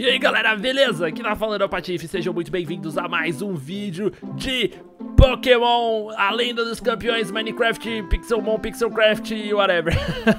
E aí galera, beleza? Aqui na tá Falando é o Patife, sejam muito bem-vindos a mais um vídeo de Pokémon, a lenda dos campeões, Minecraft, Pixelmon, Pixelcraft e whatever.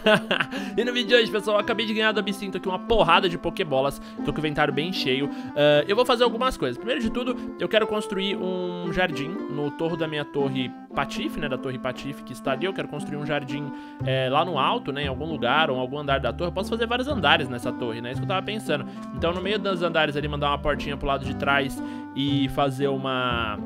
e no vídeo de hoje, pessoal, acabei de ganhar do absinto aqui uma porrada de Pokébolas. Tô com o inventário bem cheio. Uh, eu vou fazer algumas coisas. Primeiro de tudo, eu quero construir um jardim no torre da minha torre Patife, né, da Torre Patife que está ali, eu quero construir um jardim é, lá no alto, né, em algum lugar ou em algum andar da torre, eu posso fazer vários andares nessa torre, né, é isso que eu tava pensando. Então no meio dos andares ali mandar uma portinha pro lado de trás e fazer uma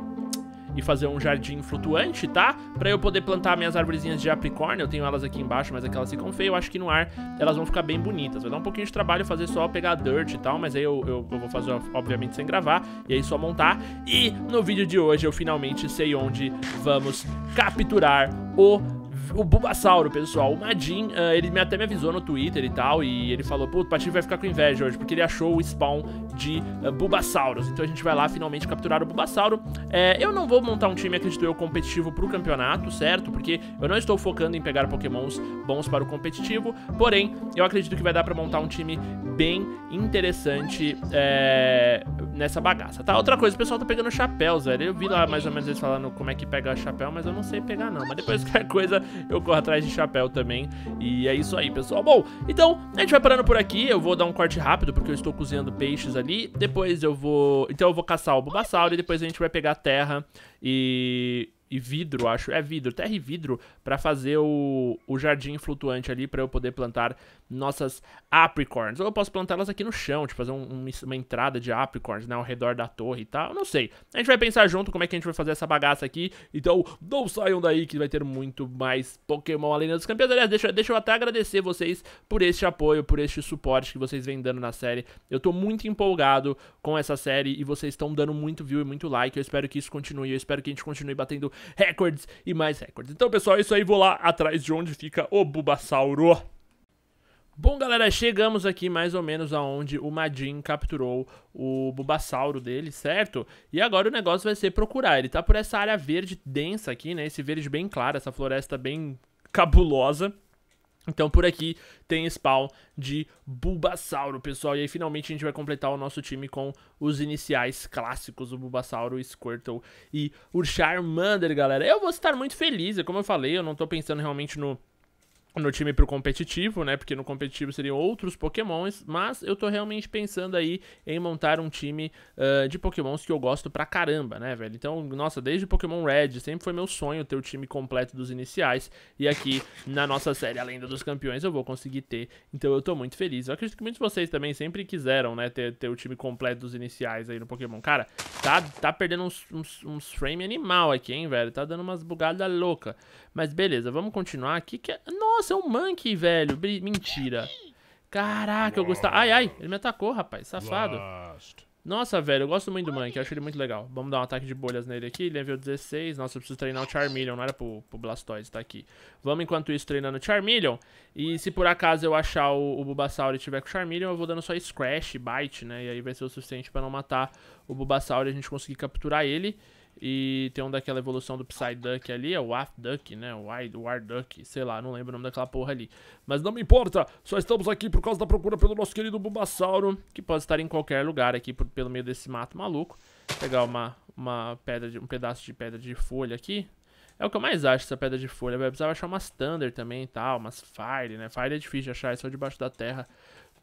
e fazer um jardim flutuante, tá? Pra eu poder plantar minhas arvorezinhas de apricórnio, eu tenho elas aqui embaixo, mas aquelas é ficam feias, eu acho que no ar elas vão ficar bem bonitas. Vai dar um pouquinho de trabalho fazer só pegar dirt e tal, mas aí eu, eu, eu vou fazer, obviamente, sem gravar, e aí só montar. E no vídeo de hoje eu finalmente sei onde vamos capturar o o Bulbasauro, pessoal. O Madin, uh, eh, ele até me avisou no Twitter e tal, e ele falou, pô, o Patinho vai ficar com inveja hoje, porque ele achou o spawn de uh, Bulbasauros. Então a gente vai lá finalmente capturar o Bulbasauro. É, eu não vou montar um time, acredito eu, competitivo pro campeonato, certo? Porque eu não estou focando em pegar pokémons bons para o competitivo, porém, eu acredito que vai dar pra montar um time bem interessante é, nessa bagaça, tá? Outra coisa, o pessoal tá pegando chapéus, velho. Eu vi lá mais ou menos eles falando como é que pega chapéu, mas eu não sei pegar não. Mas depois qualquer coisa eu corro atrás de chapéu também. E é isso aí, pessoal. Bom, então a gente vai parando por aqui. Eu vou dar um corte rápido porque eu estou cozinhando peixes ali. Depois eu vou. Então eu vou caçar o Bulbasauro e depois a gente vai pegar terra e e vidro, acho. É vidro, terra e vidro, para fazer o, o jardim flutuante ali para eu poder plantar nossas apricorns. Ou eu posso plantá-las aqui no chão, tipo, fazer um, um, uma entrada de apricorns, né, ao redor da torre e tal, não sei. A gente vai pensar junto como é que a gente vai fazer essa bagaça aqui, então não saiam daí que vai ter muito mais Pokémon além dos Campeões. Aliás, deixa, deixa eu até agradecer vocês por este apoio, por este suporte que vocês vêm dando na série. Eu tô muito empolgado com essa série e vocês estão dando muito view e muito like, eu espero que isso continue, eu espero que a gente continue batendo recordes e mais recordes. Então, pessoal, é isso aí, vou lá atrás de onde fica o Bubasauro. Bom, galera, chegamos aqui mais ou menos aonde o Madin capturou o Bubasauro dele, certo? E agora o negócio vai ser procurar. Ele tá por essa área verde densa aqui, né? Esse verde bem claro, essa floresta bem cabulosa. Então por aqui tem spawn de Bulbasauro, pessoal. E aí finalmente a gente vai completar o nosso time com os iniciais clássicos, o Bulbasauro, o Squirtle e o Charmander, galera. Eu vou estar muito feliz, como eu falei, eu não tô pensando realmente no no time pro competitivo, né? Porque no competitivo seriam outros pokémons, mas eu tô realmente pensando aí em montar um time uh, de pokémons que eu gosto pra caramba, né, velho? Então, nossa, desde Pokémon Red, sempre foi meu sonho ter o time completo dos iniciais, e aqui na nossa série A Lenda dos Campeões eu vou conseguir ter, então eu tô muito feliz. Eu acredito que muitos de vocês também sempre quiseram, né, ter, ter o time completo dos iniciais aí no Pokémon. Cara, tá, tá perdendo uns, uns, uns frame animal aqui, hein, velho? Tá dando umas bugadas louca. Mas beleza, vamos continuar aqui que... É, nossa! você é um monkey, velho. Mentira. Caraca, eu gostava. Ai, ai, ele me atacou, rapaz. Safado. Nossa, velho, eu gosto muito do Monkey, eu acho ele muito legal. Vamos dar um ataque de bolhas nele aqui, level 16. Nossa, eu preciso treinar o Charmeleon, não era pro, pro Blastoise, tá aqui. Vamos, enquanto isso, treinando o Charmeleon. E se por acaso eu achar o, o Bulbasaur e tiver com o Charmeleon, eu vou dando só Scratch, Bite, né? E aí vai ser o suficiente pra não matar o Bulbasaur e a gente conseguir capturar ele. E tem um daquela evolução do Psyduck ali, é o Waff Duck, né? O War Duck, sei lá, não lembro o nome daquela porra ali. Mas não me importa, só estamos aqui por causa da procura pelo nosso querido Bulbasauro, que pode estar em qualquer lugar aqui por, pelo meio desse mato maluco. pegar uma, uma pedra de, um pedaço de pedra de folha aqui. É o que eu mais acho, essa pedra de folha. Vai precisar achar umas Thunder também e tal, umas Fire, né? Fire é difícil de achar, é só debaixo da terra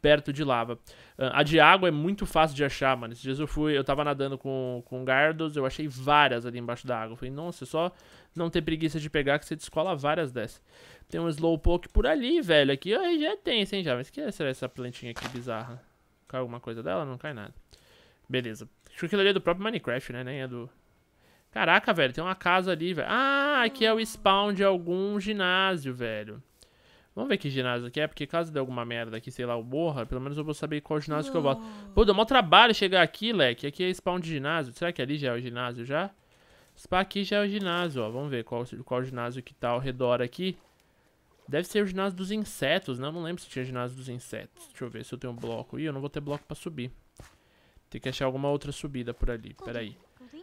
perto de lava. Ah, a de água é muito fácil de achar, mano. Esses dias eu fui, eu tava nadando com, com Gardos, eu achei várias ali embaixo da água. Eu falei, nossa, é só não ter preguiça de pegar que você descola várias dessas. Tem um Slowpoke por ali, velho. Aqui ó, já é tem, hein, já. Mas que será essa plantinha aqui bizarra? Cai alguma coisa dela? Não cai nada. Beleza. Acho que aquilo ali é do próprio Minecraft, né? Nem é do... Caraca, velho, tem uma casa ali, velho. Ah, aqui é o spawn de algum ginásio, velho. Vamos ver que ginásio que é, porque caso dê alguma merda aqui, sei lá, o morra, pelo menos eu vou saber qual ginásio que eu boto. Pô, deu maior trabalho chegar aqui, leque. Aqui é spawn de ginásio. Será que ali já é o ginásio já? Spa aqui já é o ginásio, ó. Vamos ver qual, qual ginásio que tá ao redor aqui. Deve ser o ginásio dos insetos, né? Eu não lembro se tinha ginásio dos insetos. Deixa eu ver se eu tenho bloco. Ih, eu não vou ter bloco pra subir. Tem que achar alguma outra subida por ali. Pera aí.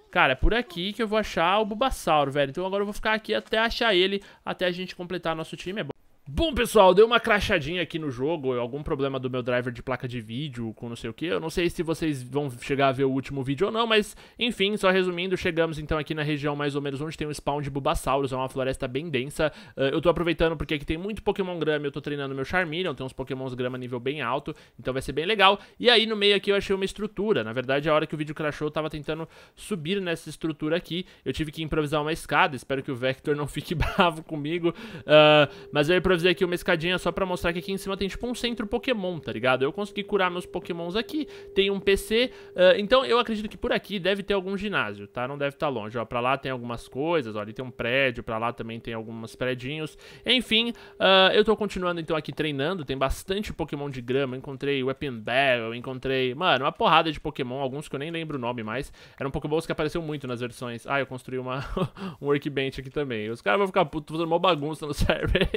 Cara, é por aqui que eu vou achar o Bubasauro, velho. Então agora eu vou ficar aqui até achar ele, até a gente completar nosso time. É bom. Bom, pessoal, deu uma crachadinha aqui no jogo, algum problema do meu driver de placa de vídeo com não sei o que. Eu não sei se vocês vão chegar a ver o último vídeo ou não, mas enfim, só resumindo, chegamos então aqui na região mais ou menos onde tem um spawn de Bulbasaurus, é uma floresta bem densa. Uh, eu tô aproveitando porque aqui tem muito Pokémon Grama, eu tô treinando meu Charmeleon, tem uns Pokémons Grama nível bem alto, então vai ser bem legal. E aí no meio aqui eu achei uma estrutura, na verdade a hora que o vídeo crachou eu tava tentando subir nessa estrutura aqui, eu tive que improvisar uma escada, espero que o Vector não fique bravo comigo, uh, mas eu improvisei fazer aqui uma escadinha só pra mostrar que aqui em cima tem tipo um centro Pokémon, tá ligado? Eu consegui curar meus Pokémons aqui, tem um PC, uh, então eu acredito que por aqui deve ter algum ginásio, tá? Não deve estar tá longe, ó, pra lá tem algumas coisas, ó, ali tem um prédio, pra lá também tem alguns prédinhos, enfim, uh, eu tô continuando então aqui treinando, tem bastante Pokémon de grama, encontrei Weapon Bell, encontrei, mano, uma porrada de Pokémon, alguns que eu nem lembro o nome mais, eram Pokéballs que apareceu muito nas versões, ah, eu construí uma, um workbench aqui também, os caras vão ficar putos fazendo uma bagunça no server,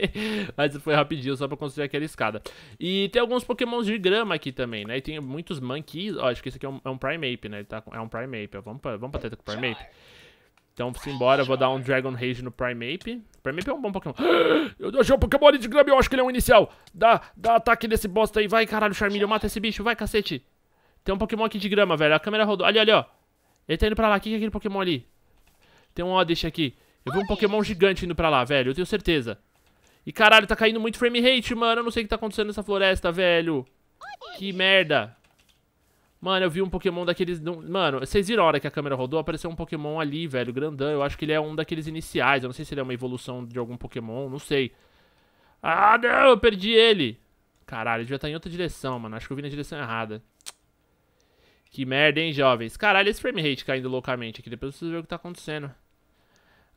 mas foi rapidinho, só pra construir aquela escada. E tem alguns pokémons de grama aqui também, né? E tem muitos monkeys. Ó, acho que esse aqui é um, é um Primeape, né? Ele tá, é um Primeape. Ó. Vamos pra, vamos pra treta com o Primeape. Então, embora, eu vou dar um Dragon Rage no Primeape. Primeape é um bom Pokémon. Eu achei um Pokémon de grama, eu acho que ele é um inicial. Dá, dá ataque nesse bosta aí. Vai, caralho, Charmeleon, mata esse bicho. Vai, cacete. Tem um Pokémon aqui de grama, velho. A câmera rodou. Ali, ali, ó. Ele tá indo pra lá. O que é aquele Pokémon ali? Tem um Odish aqui. Eu vi um Pokémon gigante indo pra lá, velho. Eu tenho certeza. E caralho, tá caindo muito frame rate, mano. Eu não sei o que tá acontecendo nessa floresta, velho. Que merda. Mano, eu vi um Pokémon daqueles... Mano, vocês viram a hora que a câmera rodou? Apareceu um Pokémon ali, velho, grandão. Eu acho que ele é um daqueles iniciais. Eu não sei se ele é uma evolução de algum Pokémon, não sei. Ah, não, eu perdi ele. Caralho, ele devia estar tá em outra direção, mano. Acho que eu vi na direção errada. Que merda, hein, jovens. Caralho, esse frame rate caindo loucamente aqui. Depois vocês verem o que tá acontecendo.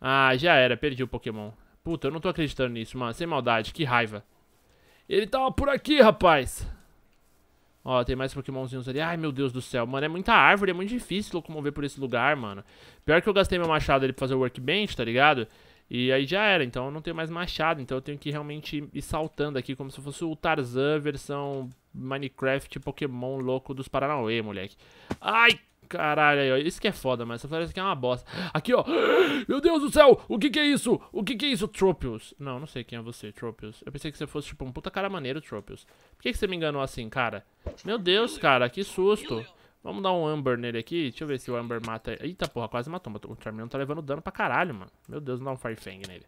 Ah, já era. Perdi o Pokémon. Puta, eu não tô acreditando nisso, mano. Sem maldade, que raiva. Ele tava tá, por aqui, rapaz. Ó, tem mais pokémonzinhos ali. Ai, meu Deus do céu. Mano, é muita árvore, é muito difícil locomover por esse lugar, mano. Pior que eu gastei meu machado ali pra fazer o workbench, tá ligado? E aí já era, então eu não tenho mais machado, então eu tenho que realmente ir saltando aqui como se fosse o Tarzan versão Minecraft Pokémon louco dos Paranauê, moleque. Ai, Caralho, aí, ó. Isso que é foda, mano. Essa floresta aqui é uma bosta. Aqui, ó. Meu Deus do céu! O que que é isso? O que que é isso, Tropius? Não, não sei quem é você, Tropius. Eu pensei que você fosse, tipo, um puta cara maneiro, Tropius. Por que que você me enganou assim, cara? Meu Deus, cara, que susto. Vamos dar um Amber nele aqui. Deixa eu ver se o Amber mata... Eita, porra, quase matou. O Charmion tá levando dano pra caralho, mano. Meu Deus, não dá um Fire Fang nele.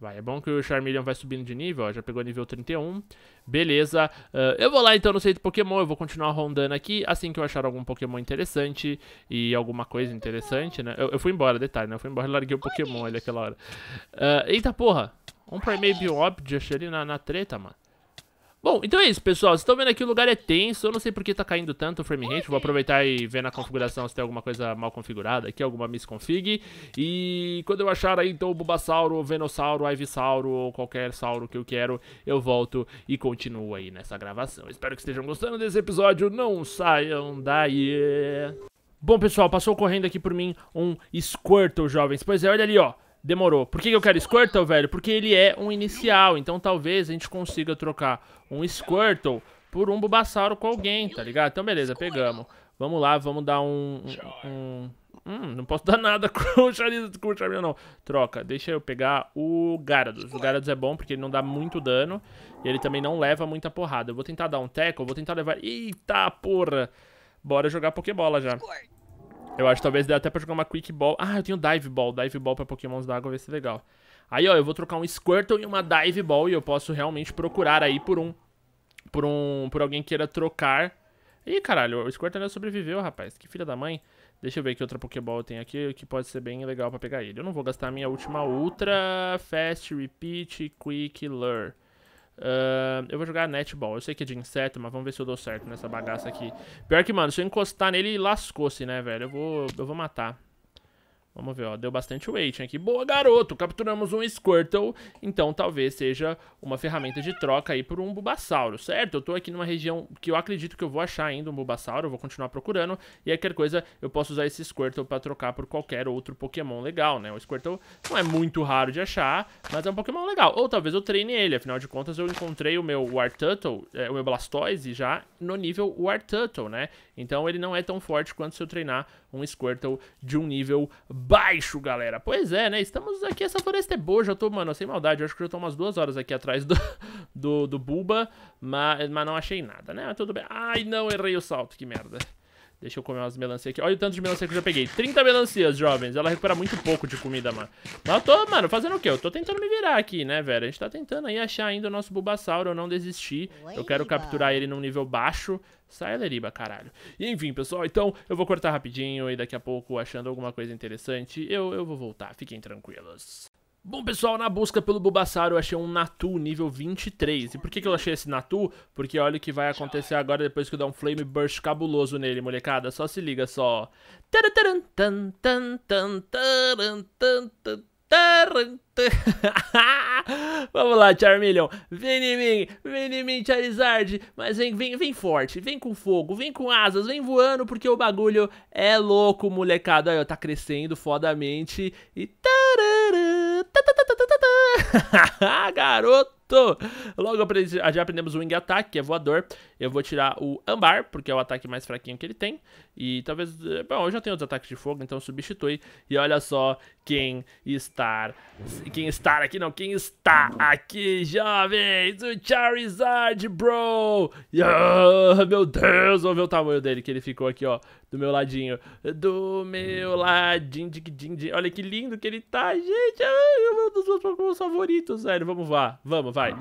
Vai, é bom que o Charmeleon vai subindo de nível, ó, já pegou nível 31. Beleza, uh, eu vou lá então no centro Pokémon, eu vou continuar rondando aqui, assim que eu achar algum Pokémon interessante e alguma coisa interessante, né? Eu, eu fui embora, detalhe, né? Eu fui embora e larguei o Pokémon ali aquela hora. Uh, eita porra, um Primeape Obd ali na, na treta, mano. Bom, então é isso, pessoal. Vocês estão vendo aqui, o lugar é tenso. Eu não sei por que tá caindo tanto o frame rate. Vou aproveitar e ver na configuração se tem alguma coisa mal configurada aqui, alguma misconfig. E quando eu achar aí, então, o Bubasauro, o Venossauro, o Ivysauro ou qualquer sauro que eu quero, eu volto e continuo aí nessa gravação. Espero que estejam gostando desse episódio. Não saiam daí. Bom, pessoal, passou correndo aqui por mim um Squirtle, jovens. Pois é, olha ali, ó. Demorou. Por que, que eu quero Squirtle, velho? Porque ele é um inicial, então talvez a gente consiga trocar um Squirtle por um Bubassauro com alguém, tá ligado? Então beleza, pegamos. Vamos lá, vamos dar um... um, um... Hum, não posso dar nada com o Charizard, com o não. Troca, deixa eu pegar o Gyarados. O Gyarados é bom porque ele não dá muito dano e ele também não leva muita porrada. Eu vou tentar dar um tackle, vou tentar levar... Eita porra! Bora jogar Pokébola já. Eu acho que talvez dê até pra jogar uma Quick Ball. Ah, eu tenho Dive Ball. Dive Ball pra Pokémons d'água vai ser legal. Aí, ó, eu vou trocar um Squirtle e uma Dive Ball e eu posso realmente procurar aí por um... Por um... Por alguém queira trocar. Ih, caralho, o Squirtle ainda sobreviveu, rapaz. Que filha da mãe. Deixa eu ver que outra Pokéball eu tenho aqui que pode ser bem legal pra pegar ele. Eu não vou gastar a minha última Ultra, Fast, Repeat, Quick, Lure. Uh, eu vou jogar netball. Eu sei que é de inseto, mas vamos ver se eu dou certo nessa bagaça aqui. Pior que, mano, se eu encostar nele, lascou-se, né, velho? Eu vou, eu vou matar. Vamos ver, ó, deu bastante weight aqui. Boa, garoto! Capturamos um Squirtle, então talvez seja uma ferramenta de troca aí por um Bulbasauro, certo? Eu tô aqui numa região que eu acredito que eu vou achar ainda um Bulbasauro, eu vou continuar procurando, e aí qualquer coisa eu posso usar esse Squirtle pra trocar por qualquer outro Pokémon legal, né? O Squirtle não é muito raro de achar, mas é um Pokémon legal. Ou talvez eu treine ele, afinal de contas eu encontrei o meu Warturtle, é, o meu Blastoise já no nível Warturtle, né? Então ele não é tão forte quanto se eu treinar um Squirtle de um nível baixo, galera. Pois é, né? Estamos aqui, essa floresta é boa. Já tô, mano, sem maldade. Eu acho que já tô umas duas horas aqui atrás do, do, do Bulba. Mas, mas não achei nada, né? Mas tudo bem. Ai, não, errei o salto. Que merda. Deixa eu comer umas melancia aqui. Olha o tanto de melancia que eu já peguei. 30 melancias, jovens. Ela recupera muito pouco de comida, mano. Mas eu tô, mano, fazendo o quê? Eu tô tentando me virar aqui, né, velho? A gente tá tentando aí achar ainda o nosso Bulbasauro. Eu não desisti. Eu quero capturar ele num nível baixo. Sai, Leriba, caralho. E, enfim, pessoal, então eu vou cortar rapidinho e daqui a pouco, achando alguma coisa interessante, eu, eu vou voltar. Fiquem tranquilos. Bom, pessoal, na busca pelo Bulbasaur eu achei um Natu nível 23. E por que, que eu achei esse Natu? Porque olha o que vai acontecer agora depois que eu dar um Flame Burst cabuloso nele, molecada. Só se liga, só. Vamos lá, Charmeleon. Vem em mim, vem em mim, Charizard. Mas vem, vem, vem forte, vem com fogo, vem com asas, vem voando, porque o bagulho é louco, molecada. Olha, tá crescendo fodamente. E tararã. Garoto! Logo já aprendemos o Wing Attack, que é voador. Eu vou tirar o Ambar, porque é o ataque mais fraquinho que ele tem. E talvez... Bom, eu já tenho outros ataques de fogo, então substitui. E olha só quem está... Quem está aqui, não. Quem está aqui, jovens! O Charizard, bro! meu Deus, olha o tamanho dele, que ele ficou aqui, ó. Do meu ladinho. Do meu ladinho. Din, din, din. Olha que lindo que ele tá, gente. Ai, é um dos meus favoritos, velho. Vamos lá. Vamos, vai vai.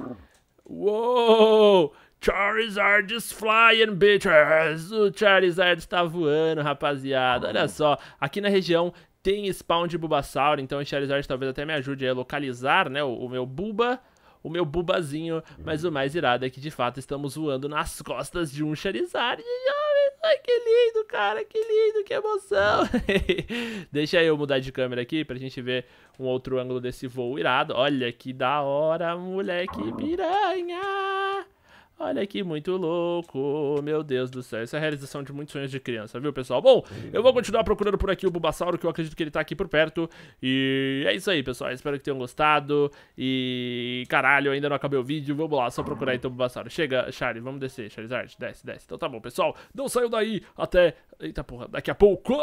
Uou! Charizard is flying, bitches! O Charizard está voando, rapaziada. Olha só, aqui na região tem spawn de Bulbasaur, então o Charizard talvez até me ajude a localizar, né, o, o meu Buba, o meu bubazinho, mas o mais irado é que de fato estamos voando nas costas de um Charizard. E Ai, que lindo, cara, que lindo, que emoção. Deixa eu mudar de câmera aqui pra gente ver um outro ângulo desse voo irado. Olha que da hora, moleque piranha. Olha que muito louco, meu Deus do céu. Essa é a realização de muitos sonhos de criança, viu, pessoal? Bom, eu vou continuar procurando por aqui o Bulbasauro, que eu acredito que ele tá aqui por perto. E é isso aí, pessoal. Espero que tenham gostado. E caralho, ainda não acabei o vídeo. Vamos lá, só procurar então o Bulbasauro. Chega, Charlie, vamos descer, Charizard. Desce, desce. Então tá bom, pessoal. Não saiu daí. Até. Eita porra, daqui a pouco.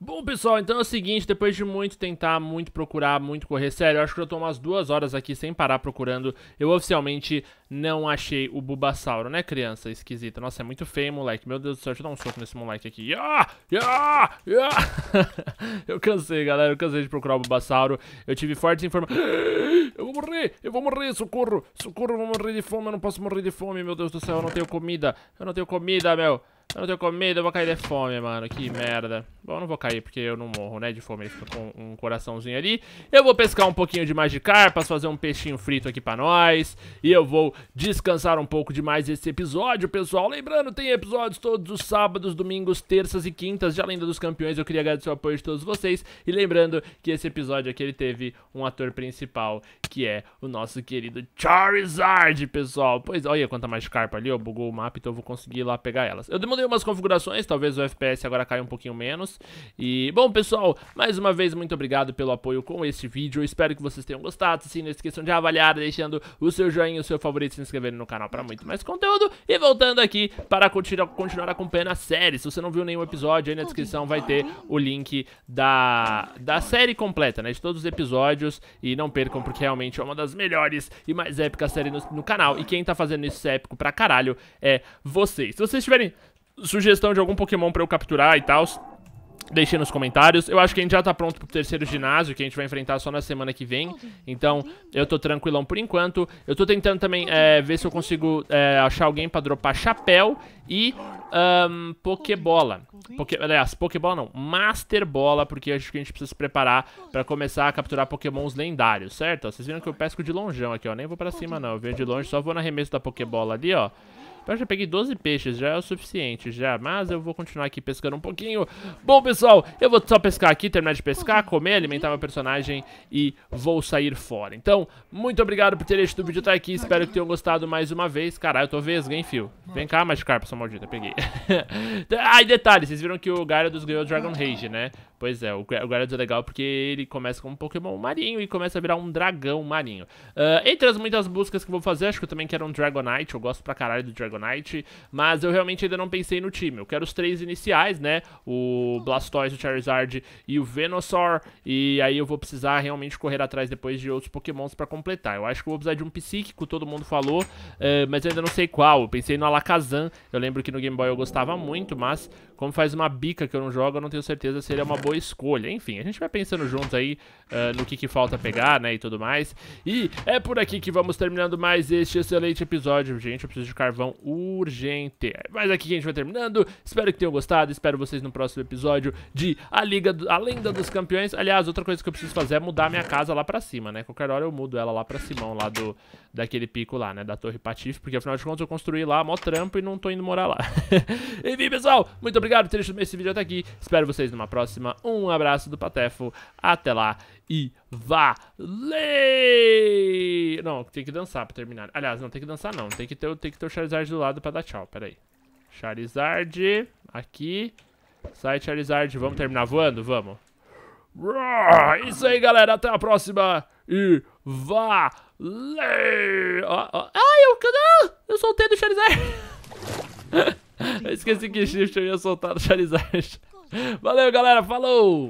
Bom, pessoal, então é o seguinte, depois de muito tentar, muito procurar, muito correr, sério, acho que eu tô umas duas horas aqui sem parar procurando, eu oficialmente não achei o Bubasauro, né, criança esquisita? Nossa, é muito feio, moleque, meu Deus do céu, deixa eu dar um soco nesse moleque aqui. Yeah! Yeah! Yeah! eu cansei, galera, eu cansei de procurar o Bubasauro, eu tive fortes informações... Eu vou morrer, eu vou morrer, socorro, socorro, eu vou morrer de fome, eu não posso morrer de fome, meu Deus do céu, eu não tenho comida, eu não tenho comida, meu... Eu não tenho comida, eu vou cair de fome, mano. Que merda. Bom, eu não vou cair porque eu não morro, né, de fome. Ele fica com um coraçãozinho ali. Eu vou pescar um pouquinho de Magikarpas, fazer um peixinho frito aqui pra nós. E eu vou descansar um pouco demais esse episódio, pessoal. Lembrando, tem episódios todos os sábados, domingos, terças e quintas de A Lenda dos Campeões. Eu queria agradecer o apoio de todos vocês. E lembrando que esse episódio aqui, ele teve um ator principal que é o nosso querido Charizard, pessoal. Pois, olha quanta mais carpa ali, ó, bugou o mapa, então eu vou conseguir ir lá pegar elas. Eu demandei umas configurações, talvez o FPS agora caia um pouquinho menos. E, bom, pessoal, mais uma vez, muito obrigado pelo apoio com este vídeo. Eu espero que vocês tenham gostado. Se não esqueçam de avaliar, deixando o seu joinha, o seu favorito, se inscrevendo no canal para muito mais conteúdo. E voltando aqui para continuar, continuar acompanhando a série. Se você não viu nenhum episódio, aí na descrição vai ter o link da, da série completa, né, de todos os episódios. E não percam, porque realmente é realmente é uma das melhores e mais épicas séries no, no canal. E quem tá fazendo isso épico pra caralho é vocês. Se vocês tiverem sugestão de algum Pokémon pra eu capturar e tal, Deixem nos comentários. Eu acho que a gente já tá pronto pro terceiro ginásio, que a gente vai enfrentar só na semana que vem. Então, eu tô tranquilão por enquanto. Eu tô tentando também é, ver se eu consigo é, achar alguém pra dropar chapéu e um, Pokébola. Poké, aliás, Pokébola não, Master Bola, porque acho que a gente precisa se preparar pra começar a capturar Pokémons lendários, certo? vocês viram que eu pesco de longeão aqui, ó. Nem vou pra cima, não. Eu venho de longe, só vou no arremesso da Pokébola ali, ó. Eu já peguei 12 peixes, já é o suficiente já, mas eu vou continuar aqui pescando um pouquinho. Bom, pessoal, eu vou só pescar aqui, terminar de pescar, uhum. comer, alimentar meu personagem e vou sair fora. Então, muito obrigado por ter o vídeo até aqui, espero que tenham gostado mais uma vez. Caralho, eu tô vesgo, hein, fio? Vem cá, Magikarp, sua maldita, peguei. ah, e detalhe, vocês viram que o Gyarados ganhou Dragon Rage, né? Pois é, o Gyarados é legal porque ele começa como um Pokémon marinho e começa a virar um dragão marinho. Uh, entre as muitas buscas que eu vou fazer, acho que eu também quero um Dragonite, eu gosto pra caralho do Dragonite. Dragonite, mas eu realmente ainda não pensei no time. Eu quero os três iniciais, né? O Blastoise, o Charizard e o Venusaur, e aí eu vou precisar realmente correr atrás depois de outros pokémons pra completar. Eu acho que eu vou precisar de um Psíquico, todo mundo falou, uh, mas eu ainda não sei qual. Eu pensei no Alakazam, eu lembro que no Game Boy eu gostava muito, mas como faz uma bica que eu não jogo, eu não tenho certeza se ele é uma boa escolha. Enfim, a gente vai pensando juntos aí uh, no que, que falta pegar, né, e tudo mais. E é por aqui que vamos terminando mais este excelente episódio, gente. Eu preciso de carvão urgente. Mas aqui que a gente vai terminando. Espero que tenham gostado. Espero vocês no próximo episódio de A Liga, do... a Lenda dos Campeões. Aliás, outra coisa que eu preciso fazer é mudar minha casa lá pra cima, né? Qualquer hora eu mudo ela lá pra cima, lá do daquele pico lá, né? Da Torre Patife, porque afinal de contas eu construí lá mó trampo e não tô indo morar lá. Enfim, pessoal, muito obrigado por terem deixado esse vídeo até aqui. Espero vocês numa próxima. Um abraço do Patefo. Até lá e valeu! Não, tem que dançar pra terminar. Aliás, não tem que dançar não. Tem que ter, tem que ter o Charizard do lado pra dar tchau. Pera aí. Charizard, aqui. Sai, Charizard. Vamos terminar voando? Vamos. Isso aí, galera. Até a próxima e... Vá, Oh, oh. Ai, eu, não, eu soltei do Charizard! eu esqueci que shift eu ia soltar do Charizard. Valeu, galera. Falou!